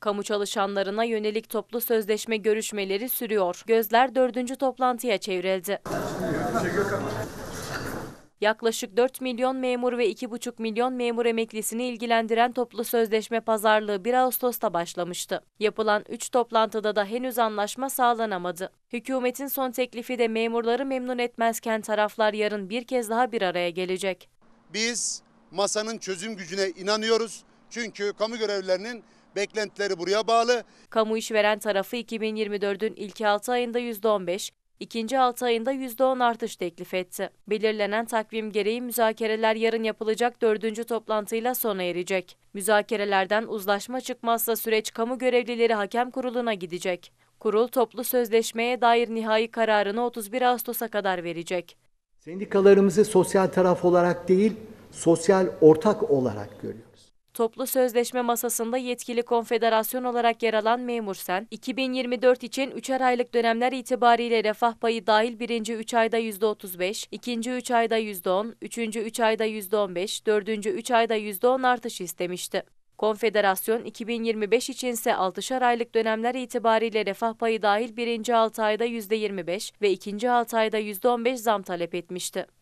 Kamu çalışanlarına yönelik toplu sözleşme görüşmeleri sürüyor. Gözler dördüncü toplantıya çevrildi. Yaklaşık 4 milyon memur ve 2,5 milyon memur emeklisini ilgilendiren toplu sözleşme pazarlığı 1 Ağustos'ta başlamıştı. Yapılan 3 toplantıda da henüz anlaşma sağlanamadı. Hükümetin son teklifi de memurları memnun etmezken taraflar yarın bir kez daha bir araya gelecek. Biz masanın çözüm gücüne inanıyoruz. Çünkü kamu görevlerinin Beklentileri buraya bağlı. Kamu işveren tarafı 2024'ün ilk 6 ayında %15, ikinci 6 ayında %10 artış teklif etti. Belirlenen takvim gereği müzakereler yarın yapılacak dördüncü toplantıyla sona erecek. Müzakerelerden uzlaşma çıkmazsa süreç kamu görevlileri hakem kuruluna gidecek. Kurul toplu sözleşmeye dair nihai kararını 31 Ağustos'a kadar verecek. Sendikalarımızı sosyal taraf olarak değil, sosyal ortak olarak görüyor. Toplu sözleşme masasında yetkili konfederasyon olarak yer alan Memursen, 2024 için 3'er aylık dönemler itibariyle refah payı dahil birinci 3 ayda %35, ikinci 3 ayda %10, üçüncü 3 ayda %15, dördüncü 3 ayda %10 artış istemişti. Konfederasyon 2025 içinse 6'şar aylık dönemler itibariyle refah payı dahil birinci 6 ayda %25 ve ikinci 6 ayda %15 zam talep etmişti.